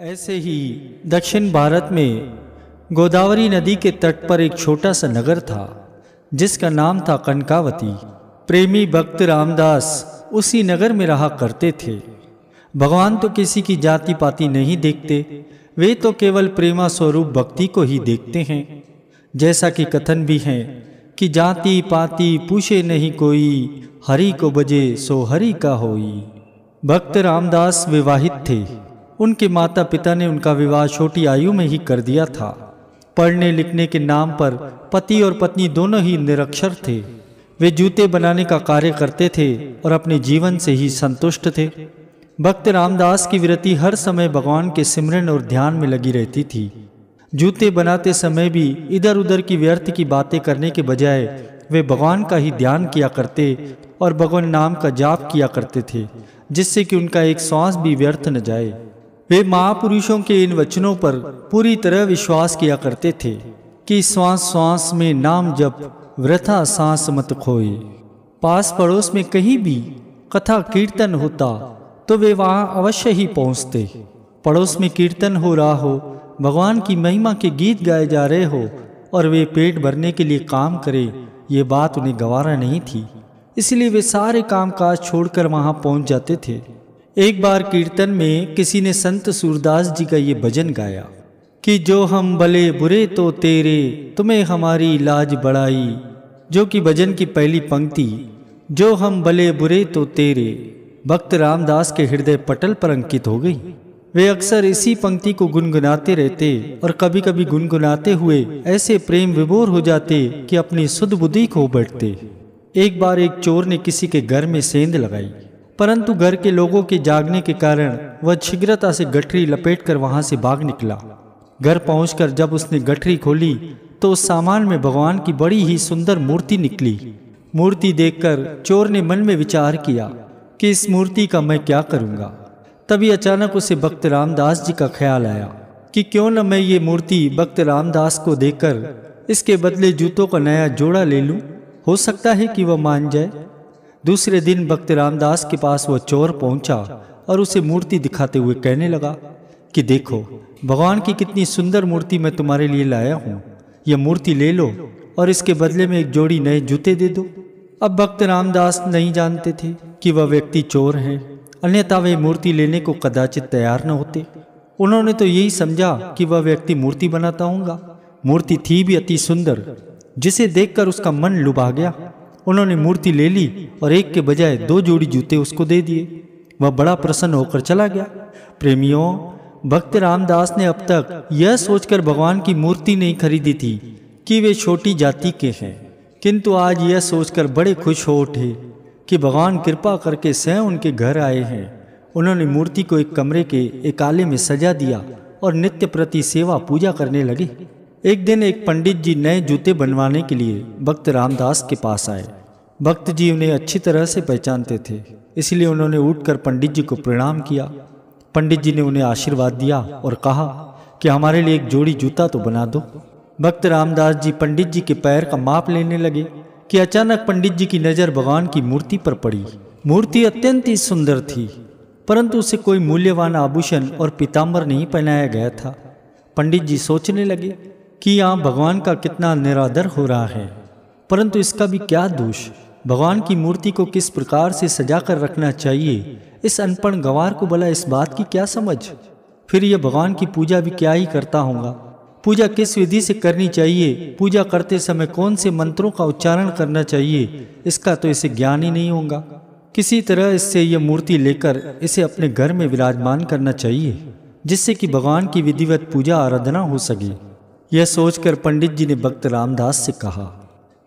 ऐसे ही दक्षिण भारत में गोदावरी नदी के तट पर एक छोटा सा नगर था जिसका नाम था कनकावती प्रेमी भक्त रामदास उसी नगर में रहा करते थे भगवान तो किसी की जाति पाति नहीं देखते वे तो केवल प्रेमा स्वरूप भक्ति को ही देखते हैं जैसा कि कथन भी है कि जाति पाति पूछे नहीं कोई हरि को बजे सो हरि का होई भक्त रामदास विवाहित थे उनके माता पिता ने उनका विवाह छोटी आयु में ही कर दिया था पढ़ने लिखने के नाम पर पति और पत्नी दोनों ही निरक्षर थे वे जूते बनाने का कार्य करते थे और अपने जीवन से ही संतुष्ट थे भक्त रामदास की विरति हर समय भगवान के सिमरन और ध्यान में लगी रहती थी जूते बनाते समय भी इधर उधर की व्यर्थ की बातें करने के बजाय वे भगवान का ही ध्यान किया करते और भगवान नाम का जाप किया करते थे जिससे कि उनका एक सांस भी व्यर्थ न जाए वे महापुरुषों के इन वचनों पर पूरी तरह विश्वास किया करते थे कि श्वास श्वास में नाम जप वृथा सांस मत खोए पास पड़ोस में कहीं भी कथा कीर्तन होता तो वे वहाँ अवश्य ही पहुँचते पड़ोस में कीर्तन हो रहा हो भगवान की महिमा के गीत गाए जा रहे हो और वे पेट भरने के लिए काम करें ये बात उन्हें गवारा नहीं थी इसलिए वे सारे काम काज छोड़कर वहाँ पहुँच जाते थे एक बार कीर्तन में किसी ने संत सूरदास जी का ये भजन गाया कि जो हम भले बुरे तो तेरे तुम्हें हमारी लाज बढ़ाई जो कि भजन की पहली पंक्ति जो हम भले बुरे तो तेरे भक्त रामदास के हृदय पटल पर अंकित हो गई वे अक्सर इसी पंक्ति को गुनगुनाते रहते और कभी कभी गुनगुनाते हुए ऐसे प्रेम विभोर हो जाते कि अपनी सुध बुद्धि खो बैठते एक बार एक चोर ने किसी के घर में सेंध लगाई परंतु घर के लोगों के जागने के कारण वह शीघ्रता से गठरी लपेटकर वहां से भाग निकला घर पहुंचकर जब उसने गठरी खोली तो उस सामान में भगवान की बड़ी ही सुंदर मूर्ति निकली मूर्ति देखकर चोर ने मन में विचार किया कि इस मूर्ति का मैं क्या करूंगा तभी अचानक उसे भक्त रामदास जी का ख्याल आया कि क्यों न मैं ये मूर्ति भक्त रामदास को देकर इसके बदले जूतों का नया जोड़ा ले लूं हो सकता है कि वह मान जाए दूसरे दिन भक्त रामदास के पास वह चोर पहुंचा और उसे मूर्ति दिखाते हुए कहने लगा कि देखो भगवान की कितनी सुंदर मूर्ति मैं तुम्हारे लिए लाया हूँ यह मूर्ति ले लो और इसके बदले में एक जोड़ी नए जूते दे दो अब भक्त रामदास नहीं जानते थे कि वह व्यक्ति चोर है अन्यथा वे मूर्ति लेने को कदाचित तैयार न होते उन्होंने तो यही समझा कि वह व्यक्ति मूर्ति बनाता होगा मूर्ति थी भी अति सुंदर जिसे देखकर उसका मन लुभा गया उन्होंने मूर्ति ले ली और एक के बजाय दो जोड़ी जूते उसको दे दिए वह बड़ा प्रसन्न होकर चला गया प्रेमियों भक्त रामदास ने अब तक यह सोचकर भगवान की मूर्ति नहीं खरीदी थी कि वे छोटी जाति के हैं किंतु आज यह सोचकर बड़े खुश हो उठे कि भगवान कृपा करके स्वयं उनके घर आए हैं उन्होंने मूर्ति को एक कमरे के एकाले में सजा दिया और नित्य प्रति सेवा पूजा करने लगे एक दिन एक पंडित जी नए जूते बनवाने के लिए भक्त रामदास के पास आए भक्त जी उन्हें अच्छी तरह से पहचानते थे इसलिए उन्होंने उठकर पंडित जी को प्रणाम किया पंडित जी ने उन्हें आशीर्वाद दिया और कहा कि हमारे लिए एक जोड़ी जूता तो बना दो भक्त रामदास जी पंडित जी के पैर का माप लेने लगे कि अचानक पंडित जी की नज़र भगवान की मूर्ति पर पड़ी मूर्ति अत्यंत ही सुंदर थी परंतु उसे कोई मूल्यवान आभूषण और पीताम्बर नहीं पहनाया गया था पंडित जी सोचने लगे कि यहाँ भगवान का कितना निरादर हो रहा है परंतु इसका भी क्या दोष भगवान की मूर्ति को किस प्रकार से सजा कर रखना चाहिए इस अनपढ़ गंवार को बला इस बात की क्या समझ फिर यह भगवान की पूजा भी क्या ही करता होगा पूजा किस विधि से करनी चाहिए पूजा करते समय कौन से मंत्रों का उच्चारण करना चाहिए इसका तो इसे ज्ञान ही नहीं होगा किसी तरह इससे यह मूर्ति लेकर इसे अपने घर में विराजमान करना चाहिए जिससे कि भगवान की विधिवत पूजा आराधना हो सके यह सोचकर पंडित जी ने भक्त रामदास से कहा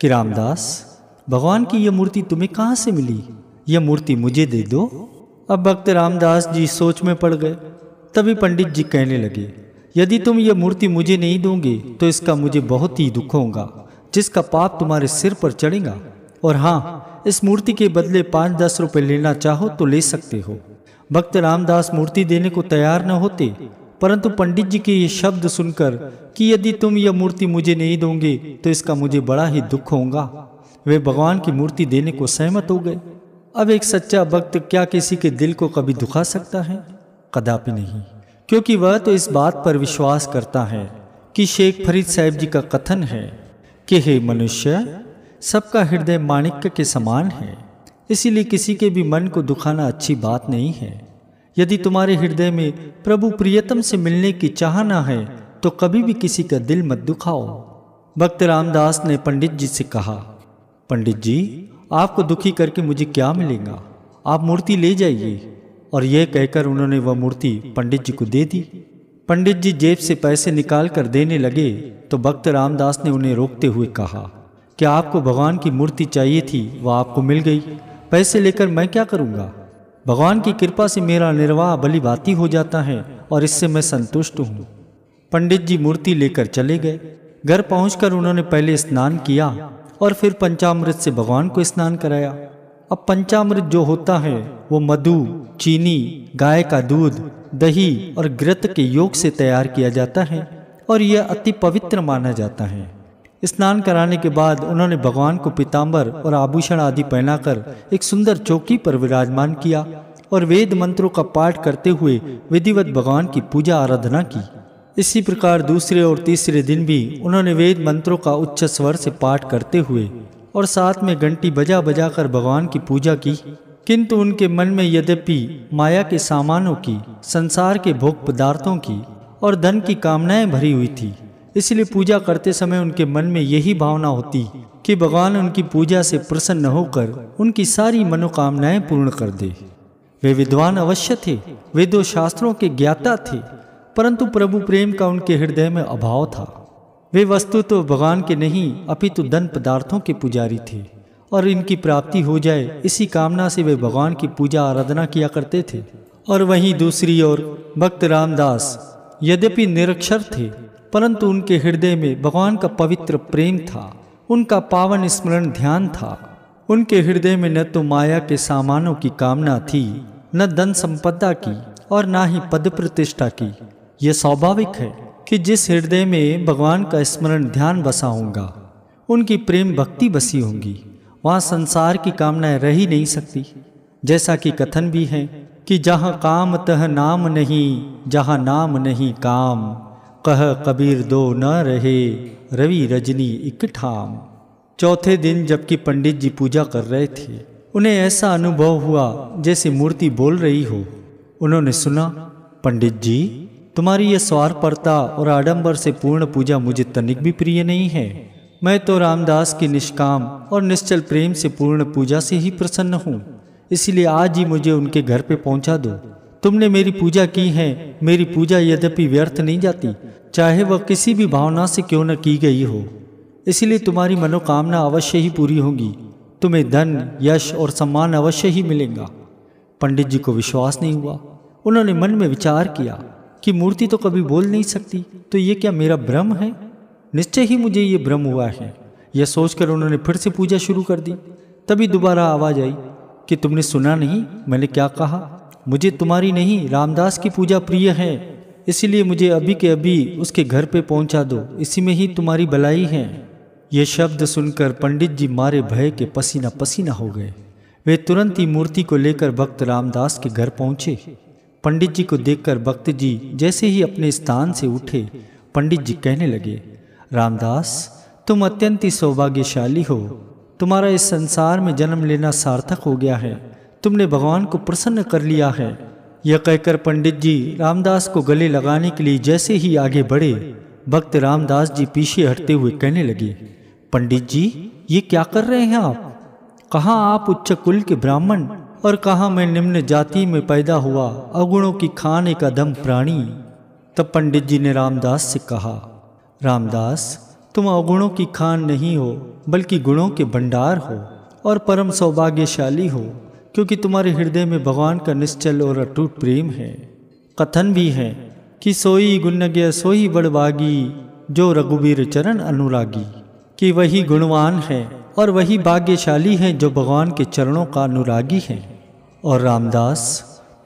कि रामदास भगवान की यह मूर्ति तुम्हें कहाँ से मिली यह मूर्ति मुझे दे दो अब भक्त रामदास जी सोच में पड़ गए तभी पंडित जी कहने लगे यदि तुम यह मूर्ति मुझे नहीं दोगे तो इसका मुझे बहुत ही दुख होगा जिसका पाप तुम्हारे सिर पर चढ़ेगा और हाँ इस मूर्ति के बदले पाँच दस रुपये लेना चाहो तो ले सकते हो भक्त रामदास मूर्ति देने को तैयार न होते परंतु पंडित जी के ये शब्द सुनकर कि यदि तुम यह मूर्ति मुझे नहीं दोगे तो इसका मुझे बड़ा ही दुख होगा वे भगवान की मूर्ति देने को सहमत हो गए अब एक सच्चा भक्त क्या किसी के दिल को कभी दुखा सकता है कदापि नहीं क्योंकि वह तो इस बात पर विश्वास करता है कि शेख फरीद साहब जी का कथन है कि हे मनुष्य सबका हृदय माणिक्य के समान है इसीलिए किसी के भी मन को दुखाना अच्छी बात नहीं है यदि तुम्हारे हृदय में प्रभु प्रियतम से मिलने की चाहना है तो कभी भी किसी का दिल मत दुखाओ भक्त रामदास ने पंडित जी से कहा पंडित जी आपको दुखी करके मुझे क्या मिलेगा आप मूर्ति ले जाइए और यह कहकर उन्होंने वह मूर्ति पंडित जी को दे दी पंडित जी जेब से पैसे निकाल कर देने लगे तो भक्त रामदास ने उन्हें रोकते हुए कहा क्या आपको भगवान की मूर्ति चाहिए थी वह आपको मिल गई पैसे लेकर मैं क्या करूँगा भगवान की कृपा से मेरा निर्वाह बलिभाति हो जाता है और इससे मैं संतुष्ट हूँ पंडित जी मूर्ति लेकर चले गए घर पहुंचकर उन्होंने पहले स्नान किया और फिर पंचामृत से भगवान को स्नान कराया अब पंचामृत जो होता है वो मधु चीनी गाय का दूध दही और ग्रत के योग से तैयार किया जाता है और यह अति पवित्र माना जाता है स्नान कराने के बाद उन्होंने भगवान को पीताम्बर और आभूषण आदि पहनाकर एक सुंदर चौकी पर विराजमान किया और वेद मंत्रों का पाठ करते हुए विधिवत भगवान की पूजा आराधना की इसी प्रकार दूसरे और तीसरे दिन भी उन्होंने वेद मंत्रों का उच्च स्वर से पाठ करते हुए और साथ में घंटी बजा बजा कर भगवान की पूजा की किंतु उनके मन में यद्यपि माया के सामानों की संसार के भोग पदार्थों की और धन की कामनाएं भरी हुई थी इसलिए पूजा करते समय उनके मन में यही भावना होती कि भगवान उनकी पूजा से प्रसन्न होकर उनकी सारी मनोकामनाएं पूर्ण कर दे वे विद्वान अवश्य थे वेदों शास्त्रों के ज्ञाता थे परंतु प्रभु प्रेम का उनके हृदय में अभाव था वे वस्तु तो भगवान के नहीं अपितु धन पदार्थों के पुजारी थे और इनकी प्राप्ति हो जाए इसी कामना से वे भगवान की पूजा आराधना किया करते थे और वहीं दूसरी ओर भक्त रामदास यद्यपि निरक्षर थे परंतु उनके हृदय में भगवान का पवित्र प्रेम था उनका पावन स्मरण ध्यान था उनके हृदय में न तो माया के सामानों की कामना थी न धन संपदा की और ना ही पद प्रतिष्ठा की यह स्वाभाविक है कि जिस हृदय में भगवान का स्मरण ध्यान बसा होगा उनकी प्रेम भक्ति बसी होंगी वहाँ संसार की कामनाएं रह ही नहीं सकती जैसा कि कथन भी है कि जहाँ काम तह नाम नहीं जहाँ नाम नहीं काम कह कबीर दो न रहे रवि रजनी इकठाम चौथे दिन जबकि पंडित जी पूजा कर रहे थे उन्हें ऐसा अनुभव हुआ जैसे मूर्ति बोल रही हो उन्होंने सुना पंडित जी तुम्हारी यह स्वार्परता और आडंबर से पूर्ण पूजा मुझे तनिक भी प्रिय नहीं है मैं तो रामदास की निष्काम और निश्चल प्रेम से पूर्ण पूजा से ही प्रसन्न हूँ इसलिए आज ही मुझे उनके घर पे पहुँचा दो तुमने मेरी पूजा की है मेरी पूजा यद्यपि व्यर्थ नहीं जाती चाहे वह किसी भी भावना से क्यों न की गई हो इसलिए तुम्हारी मनोकामना अवश्य ही पूरी होगी तुम्हें धन यश और सम्मान अवश्य ही मिलेगा पंडित जी को विश्वास नहीं हुआ उन्होंने मन में विचार किया कि मूर्ति तो कभी बोल नहीं सकती तो ये क्या मेरा भ्रम है निश्चय ही मुझे ये भ्रम हुआ है यह सोचकर उन्होंने फिर से पूजा शुरू कर दी तभी दोबारा आवाज आई कि तुमने सुना नहीं मैंने क्या कहा मुझे तुम्हारी नहीं रामदास की पूजा प्रिय है इसलिए मुझे अभी के अभी उसके घर पे पहुंचा दो इसी में ही तुम्हारी भलाई है ये शब्द सुनकर पंडित जी मारे भय के पसीना पसीना हो गए वे तुरंत ही मूर्ति को लेकर भक्त रामदास के घर पहुंचे पंडित जी को देखकर भक्त जी जैसे ही अपने स्थान से उठे पंडित जी कहने लगे रामदास तुम अत्यंत ही सौभाग्यशाली हो तुम्हारा इस संसार में जन्म लेना सार्थक हो गया है तुमने भगवान को प्रसन्न कर लिया है यह कहकर पंडित जी रामदास को गले लगाने के लिए जैसे ही आगे बढ़े भक्त रामदास जी पीछे हटते हुए कहने लगे पंडित जी ये क्या कर रहे हैं आप कहा आप उच्च कुल के ब्राह्मण और कहाँ मैं निम्न जाति में पैदा हुआ अगुणों की खाने का दम प्राणी तब पंडित जी ने रामदास से कहा रामदास तुम अवगुणों की खान नहीं हो बल्कि गुणों के भंडार हो और परम सौभाग्यशाली हो क्योंकि तुम्हारे हृदय में भगवान का निश्चल और अटूट प्रेम है कथन भी है कि सोई गुणज्ञ सोई बड़बागी जो रघुवीर चरण अनुरागी कि वही गुणवान है और वही भाग्यशाली है जो भगवान के चरणों का अनुरागी है और रामदास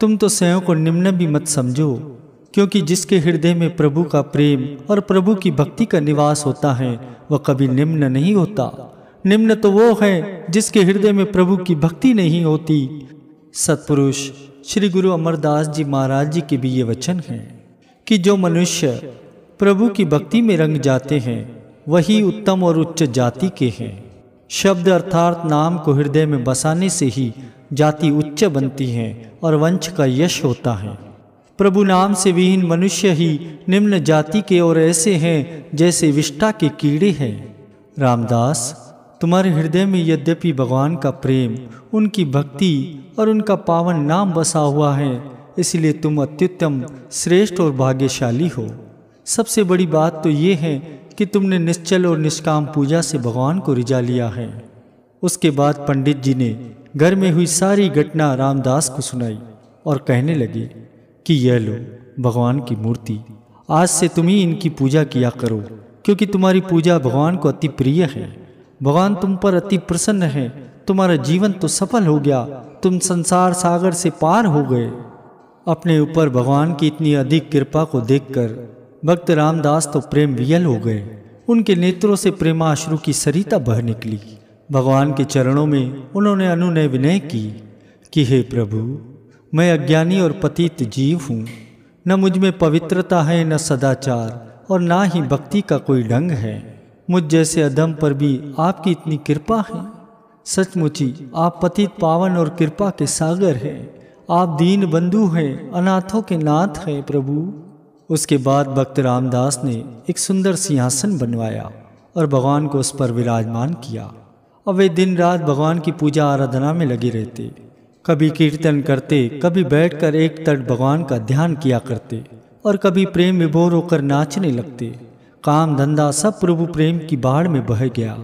तुम तो स्वयं को निम्न भी मत समझो क्योंकि जिसके हृदय में प्रभु का प्रेम और प्रभु की भक्ति का निवास होता है वह कभी निम्न नहीं होता निम्न तो वो है जिसके हृदय में प्रभु की भक्ति नहीं होती सत्पुरुष श्री गुरु अमरदास जी महाराज जी के भी ये वचन हैं कि जो मनुष्य प्रभु की भक्ति में रंग जाते हैं वही उत्तम और उच्च जाति के हैं शब्द अर्थात नाम को हृदय में बसाने से ही जाति उच्च बनती है और वंश का यश होता है प्रभु नाम से विहीन मनुष्य ही निम्न जाति के और ऐसे हैं जैसे विष्टा के कीड़े हैं रामदास तुम्हारे हृदय में यद्यपि भगवान का प्रेम उनकी भक्ति और उनका पावन नाम बसा हुआ है इसलिए तुम अत्युत्तम श्रेष्ठ और भाग्यशाली हो सबसे बड़ी बात तो ये है कि तुमने निश्चल और निष्काम पूजा से भगवान को रिझा लिया है उसके बाद पंडित जी ने घर में हुई सारी घटना रामदास को सुनाई और कहने लगे कि यह लो भगवान की मूर्ति आज से तुम ही इनकी पूजा किया करो क्योंकि तुम्हारी पूजा भगवान को अति प्रिय है भगवान तुम पर अति प्रसन्न है तुम्हारा जीवन तो सफल हो गया तुम संसार सागर से पार हो गए अपने ऊपर भगवान की इतनी अधिक कृपा को देखकर भक्त रामदास तो प्रेम वियल हो गए उनके नेत्रों से प्रेमाश्रु की सरिता बह निकली भगवान के चरणों में उन्होंने अनुनय विनय की कि हे प्रभु मैं अज्ञानी और पतित जीव हूँ न मुझ में पवित्रता है न सदाचार और ना ही भक्ति का कोई ढंग है मुझ जैसे अधम पर भी आपकी इतनी कृपा है सचमुची आप पतित पावन और कृपा के सागर हैं आप दीन बंधु हैं अनाथों के नाथ हैं प्रभु उसके बाद भक्त रामदास ने एक सुंदर सिंहासन बनवाया और भगवान को उस पर विराजमान किया और वे दिन रात भगवान की पूजा आराधना में लगे रहते कभी कीर्तन करते कभी बैठकर एक तट भगवान का ध्यान किया करते और कभी प्रेम विभोर होकर नाचने लगते काम धंधा सब प्रभु प्रेम की बाढ़ में बह गया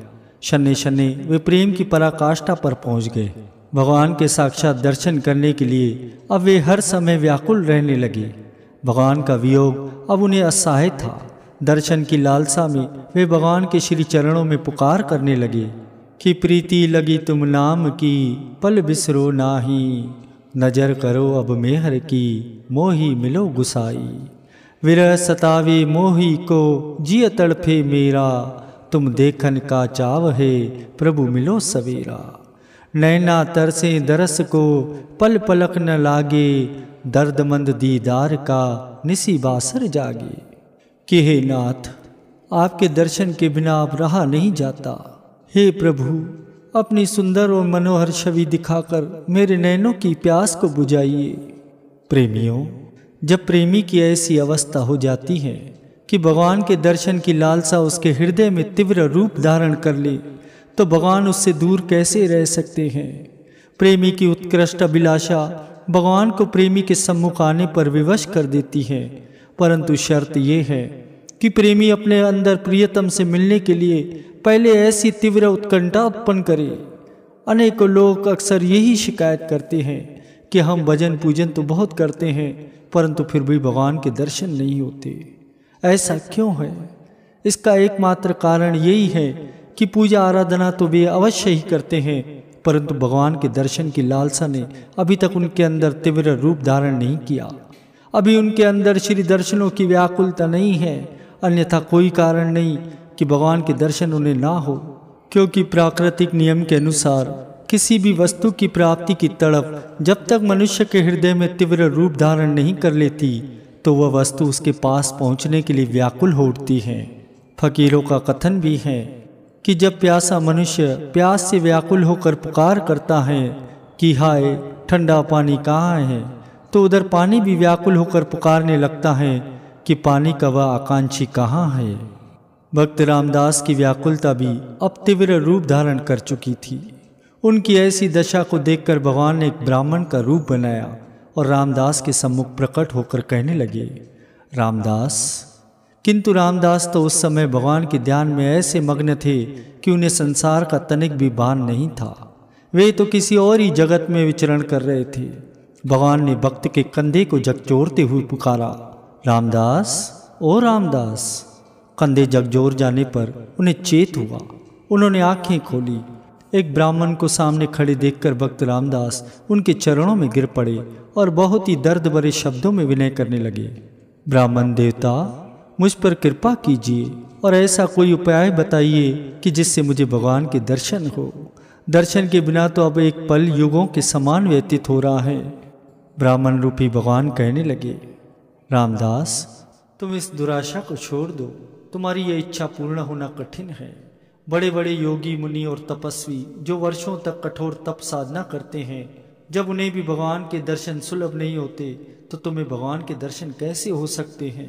शनि शनि वे प्रेम की पराकाष्ठा पर पहुंच गए भगवान के साक्षात दर्शन करने के लिए अब वे हर समय व्याकुल रहने लगे भगवान का वियोग अब उन्हें असहाय था दर्शन की लालसा में वे भगवान के श्री चरणों में पुकार करने लगे कि प्रीति लगी तुम नाम की पल बिसरो नाही नजर करो अब मेहर की मोही मिलो गुसाई विरह सतावे मोही को जिय तड़फे मेरा तुम देखन का चाव है प्रभु मिलो सवेरा नैना तरसे दरस को पल पलक न लागे दर्दमंद दीदार का निसी बासर जागे कि हे नाथ आपके दर्शन के बिना आप रहा नहीं जाता हे प्रभु अपनी सुंदर और मनोहर छवि दिखाकर मेरे नैनों की प्यास को बुझाइए प्रेमियों जब प्रेमी की ऐसी अवस्था हो जाती है कि भगवान के दर्शन की लालसा उसके हृदय में तीव्र रूप धारण कर ले तो भगवान उससे दूर कैसे रह सकते हैं प्रेमी की उत्कृष्ट अभिलाषा भगवान को प्रेमी के सम्मुख आने पर विवश कर देती है परंतु शर्त यह है कि प्रेमी अपने अंदर प्रियतम से मिलने के लिए पहले ऐसी तीव्र उत्कंठा उत्पन्न करे अनेकों लोग अक्सर यही शिकायत करते हैं कि हम भजन पूजन तो बहुत करते हैं परंतु फिर भी भगवान के दर्शन नहीं होते ऐसा क्यों है इसका एकमात्र कारण यही है कि पूजा आराधना तो वे अवश्य ही करते हैं परंतु भगवान के दर्शन की लालसा ने अभी तक उनके अंदर तीव्र रूप धारण नहीं किया अभी उनके अंदर श्री दर्शनों की व्याकुलता नहीं है अन्यथा कोई कारण नहीं कि भगवान के दर्शन उन्हें ना हो क्योंकि प्राकृतिक नियम के अनुसार किसी भी वस्तु की प्राप्ति की तड़प जब तक मनुष्य के हृदय में तीव्र रूप धारण नहीं कर लेती तो वह वस्तु उसके पास पहुंचने के लिए व्याकुल हो उठती है फकीरों का कथन भी है कि जब प्यासा मनुष्य प्यास से व्याकुल होकर पुकार करता है कि हाय ठंडा पानी कहाँ है तो उधर पानी भी व्याकुल होकर पुकारने लगता है कि पानी का वह आकांक्षी कहाँ है भक्त रामदास की व्याकुलता भी अब तीव्र रूप धारण कर चुकी थी उनकी ऐसी दशा को देखकर भगवान ने एक ब्राह्मण का रूप बनाया और रामदास के सम्मुख प्रकट होकर कहने लगे रामदास किंतु रामदास तो उस समय भगवान के ध्यान में ऐसे मग्न थे कि उन्हें संसार का तनिक भी भान नहीं था वे तो किसी और ही जगत में विचरण कर रहे थे भगवान ने भक्त के कंधे को जगजोरते हुए पुकारा रामदास ओ रामदास कंधे जगजोर जाने पर उन्हें चेत हुआ उन्होंने आंखें खोली एक ब्राह्मण को सामने खड़े देखकर भक्त रामदास उनके चरणों में गिर पड़े और बहुत ही दर्द भरे शब्दों में विनय करने लगे ब्राह्मण देवता मुझ पर कृपा कीजिए और ऐसा कोई उपाय बताइए कि जिससे मुझे भगवान के दर्शन हो दर्शन के बिना तो अब एक पल युगों के समान व्यतीत हो रहा है ब्राह्मण रूपी भगवान कहने लगे रामदास तुम इस दुराशा को छोड़ दो तुम्हारी यह इच्छा पूर्ण होना कठिन है बड़े बड़े योगी मुनि और तपस्वी जो वर्षों तक कठोर तप साधना करते हैं जब उन्हें भी भगवान के दर्शन सुलभ नहीं होते तो तुम्हें भगवान के दर्शन कैसे हो सकते हैं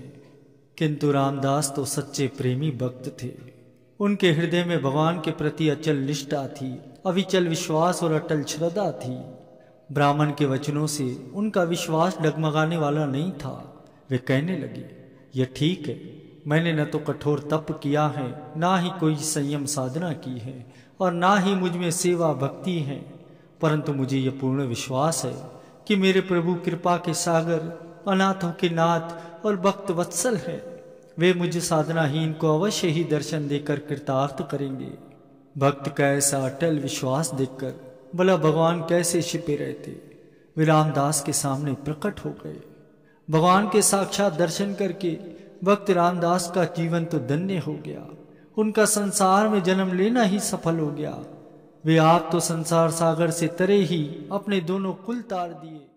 किंतु रामदास तो सच्चे प्रेमी भक्त थे उनके हृदय में भगवान के प्रति अचल निष्ठा थी अविचल विश्वास और अटल श्रद्धा थी ब्राह्मण के वचनों से उनका विश्वास डगमगाने वाला नहीं था वे कहने लगे यह ठीक है मैंने न तो कठोर तप किया है ना ही कोई संयम साधना की है और ना ही मुझ में सेवा भक्ति है परंतु मुझे यह पूर्ण विश्वास है कि मेरे प्रभु कृपा के सागर अनाथों के नाथ और भक्त वत्सल है वे मुझे साधनाहीन को अवश्य ही दर्शन देकर कृतार्थ करेंगे भक्त का ऐसा अटल विश्वास देखकर भला भगवान कैसे छिपे रहते वे के सामने प्रकट हो गए भगवान के साक्षात दर्शन करके भक्त रामदास का जीवन तो धन्य हो गया उनका संसार में जन्म लेना ही सफल हो गया वे आप तो संसार सागर से तरे ही अपने दोनों कुल तार दिए